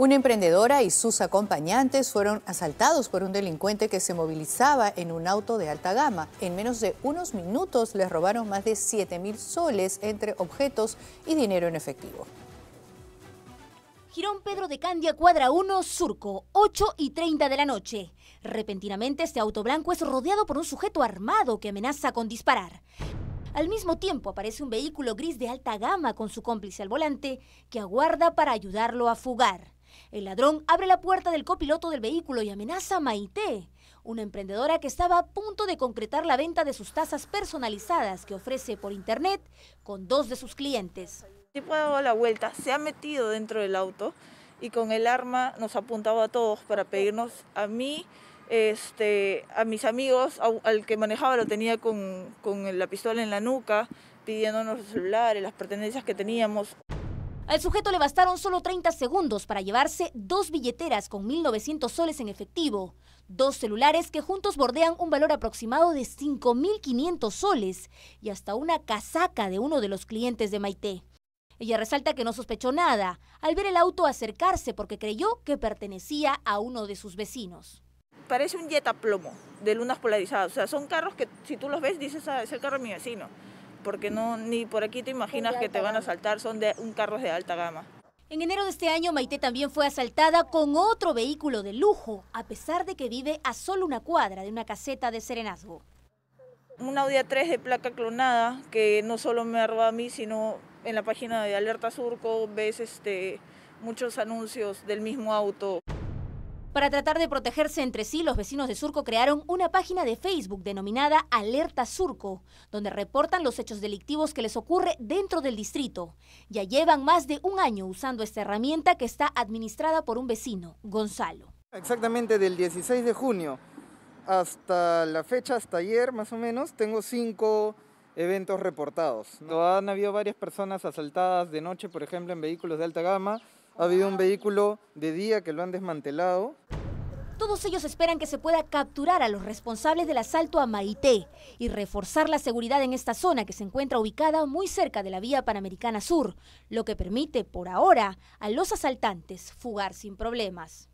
Una emprendedora y sus acompañantes fueron asaltados por un delincuente que se movilizaba en un auto de alta gama. En menos de unos minutos les robaron más de 7 mil soles entre objetos y dinero en efectivo. Girón Pedro de Candia, cuadra 1, Surco, 8 y 30 de la noche. Repentinamente este auto blanco es rodeado por un sujeto armado que amenaza con disparar. Al mismo tiempo aparece un vehículo gris de alta gama con su cómplice al volante que aguarda para ayudarlo a fugar. El ladrón abre la puerta del copiloto del vehículo y amenaza a Maite, una emprendedora que estaba a punto de concretar la venta de sus tazas personalizadas que ofrece por internet con dos de sus clientes. El ha dado la vuelta, se ha metido dentro del auto y con el arma nos ha apuntado a todos para pedirnos a mí, este, a mis amigos, al que manejaba lo tenía con, con la pistola en la nuca, pidiéndonos los celulares, las pertenencias que teníamos. Al sujeto le bastaron solo 30 segundos para llevarse dos billeteras con 1.900 soles en efectivo, dos celulares que juntos bordean un valor aproximado de 5.500 soles y hasta una casaca de uno de los clientes de Maite. Ella resalta que no sospechó nada al ver el auto acercarse porque creyó que pertenecía a uno de sus vecinos. Parece un Jetta plomo de lunas polarizadas. O sea, son carros que si tú los ves dices, ah, es el carro de mi vecino porque no ni por aquí te imaginas que te van a asaltar, son de un carro de alta gama. En enero de este año, Maite también fue asaltada con otro vehículo de lujo, a pesar de que vive a solo una cuadra de una caseta de Serenazgo. Un Audi A3 de placa clonada, que no solo me ha a mí, sino en la página de Alerta Surco ves este, muchos anuncios del mismo auto. Para tratar de protegerse entre sí, los vecinos de Surco crearon una página de Facebook denominada Alerta Surco, donde reportan los hechos delictivos que les ocurre dentro del distrito. Ya llevan más de un año usando esta herramienta que está administrada por un vecino, Gonzalo. Exactamente del 16 de junio hasta la fecha, hasta ayer más o menos, tengo cinco eventos reportados. ¿no? Han habido varias personas asaltadas de noche, por ejemplo, en vehículos de alta gama ha habido un vehículo de día que lo han desmantelado. Todos ellos esperan que se pueda capturar a los responsables del asalto a Maité y reforzar la seguridad en esta zona que se encuentra ubicada muy cerca de la vía Panamericana Sur, lo que permite por ahora a los asaltantes fugar sin problemas.